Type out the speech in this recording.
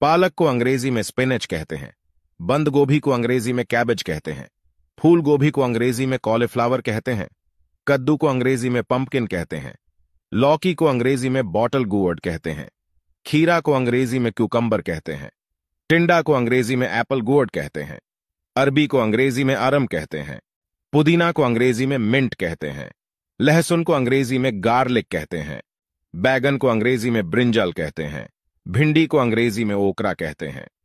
पालक को अंग्रेजी में स्पिनच कहते हैं बंद गोभी को अंग्रेजी में कैबेज कहते हैं फूल गोभी को अंग्रेजी में कॉलीफ्लावर कहते हैं कद्दू को अंग्रेजी में पंपकिन कहते हैं लौकी को अंग्रेजी में बॉटल गुअर्ड कहते हैं खीरा को अंग्रेजी में क्यूकम्बर कहते हैं टिंडा को अंग्रेजी में एप्पल गुअर्ड कहते हैं अरबी को अंग्रेजी में अरम कहते हैं पुदीना को अंग्रेजी में मिंट कहते हैं लहसुन को अंग्रेजी में गार्लिक कहते हैं बैगन को अंग्रेजी में ब्रिंजल कहते हैं भिंडी को अंग्रेजी में ओकरा कहते हैं